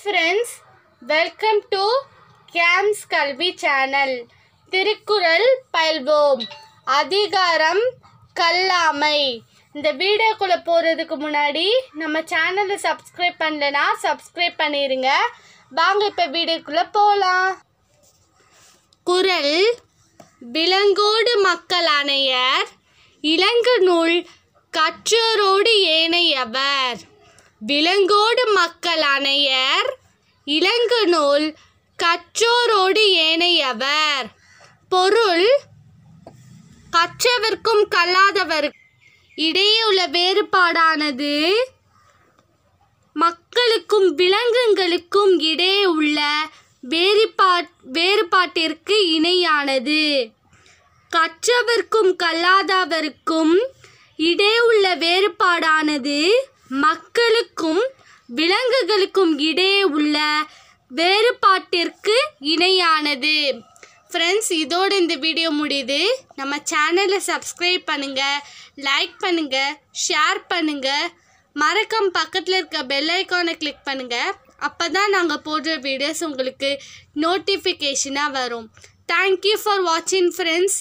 friends welcome to games கல்வி channel Thirukkural பயில்வோம் அதிகாரம் கல்லாமை இந்த வீடியோக்குள்ளே போகிறதுக்கு முன்னாடி நம்ம சேனலை சப்ஸ்கிரைப் பண்ணலன்னா சப்ஸ்கிரைப் பண்ணிடுங்க வாங்க இப்போ வீடியோக்குள்ளே போகலாம் குரல் விலங்கோடு மக்கள் அணையர் இலங்கு நூல் கற்றோரோடு ஏனையவர் விலங்கோடு மக்கள் அணையர் இலங்கு நூல் கற்றோரோடு ஏனையவர் பொருள் கற்றவர்க்கும் கல்லாதவர் இடையே உள்ள வேறுபாடானது மக்களுக்கும் விலங்குகளுக்கும் இடையே உள்ள வேறுபாட் வேறுபாட்டிற்கு இணையானது கற்றவர்க்கும் கல்லாதவருக்கும் இடையே உள்ள வேறுபாடானது மக்களுக்கும் விலங்குகளுக்கும் இடையே உள்ள வேறுபாட்டிற்கு இணையானது ஃப்ரெண்ட்ஸ் இதோடு இந்த வீடியோ முடியுது நம்ம சேனலை சப்ஸ்கிரைப் பண்ணுங்கள் லைக் பண்ணுங்கள் ஷேர் பண்ணுங்கள் மறக்கம் பக்கத்தில் இருக்க பெல் ஐக்கானை கிளிக் பண்ணுங்கள் அப்போ தான் நாங்கள் போடுற வீடியோஸ் உங்களுக்கு நோட்டிஃபிகேஷனாக வரும் தேங்க்யூ ஃபார் வாட்சிங் ஃப்ரெண்ட்ஸ்